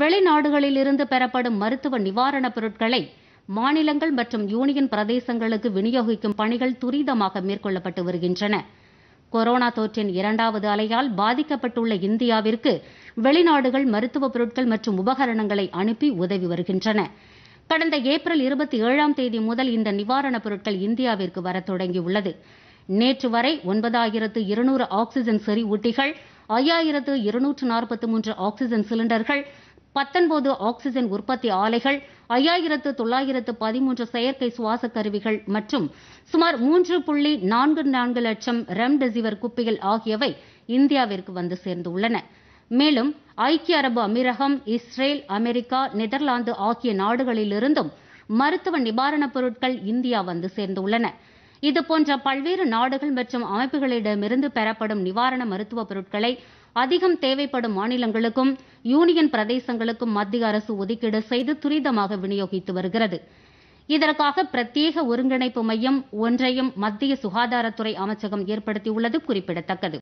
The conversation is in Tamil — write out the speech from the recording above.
வெளிநாடுகளில் இருந்து பெறப்படும் மருத்துவ நிவாரணப் பொருட்களை மாநிலங்கள் மற்றும் யூனியன் பிரதேசங்களுக்கு விநியோகிக்கும் பணிகள் துரிதமாக மேற்கொள்ளப்பட்டு வருகின்றன கொரோனா தொற்றின் இரண்டாவது அலையால் பாதிக்கப்பட்டுள்ள இந்தியாவிற்கு வெளிநாடுகள் மருத்துவ பொருட்கள் மற்றும் உபகரணங்களை அனுப்பி உதவி வருகின்றன கடந்த ஏப்ரல் இருபத்தி ஏழாம் தேதி முதல் இந்த நிவாரணப் பொருட்கள் இந்தியாவிற்கு வர தொடங்கியுள்ளது நேற்று வரை ஒன்பதாயிரத்து இருநூறு ஆக்சிஜன் செறிவூட்டிகள் ஐயாயிரத்து இருநூற்று நாற்பத்தி மூன்று ஆக்சிஜன் சிலிண்டர்கள் பத்தொன்பது ஆக்சிஜன் உற்பத்தி ஆலைகள் ஐயாயிரத்து தொள்ளாயிரத்து பதிமூன்று செயற்கை சுவாச கருவிகள் மற்றும் சுமார் மூன்று புள்ளி நான்கு நான்கு லட்சம் ரெம்டெசிவிர் குப்பிகள் ஆகியவை இந்தியாவிற்கு வந்து சேர்ந்துள்ளன மேலும் ஐக்கிய அரபு அமீரகம் இஸ்ரேல் அமெரிக்கா நெதர்லாந்து ஆகிய நாடுகளிலிருந்தும் மருத்துவ நிவாரணப் பொருட்கள் இந்தியா வந்து சேர்ந்துள்ளன இதுபோன்ற பல்வேறு நாடுகள் மற்றும் அமைப்புகளிடமிருந்து பெறப்படும் நிவாரண மருத்துவப் பொருட்களை அதிகம் தேவைப்படும் மாநிலங்களுக்கும் யூனியன் பிரதேசங்களுக்கும் மத்திய அரசு ஒதுக்கீடு செய்து துரிதமாக விநியோகித்து வருகிறது இதற்காக பிரத்யேக ஒருங்கிணைப்பு மையம் ஒன்றையும் மத்திய சுகாதாரத்துறை அமைச்சகம் ஏற்படுத்தியுள்ளது குறிப்பிடத்தக்கது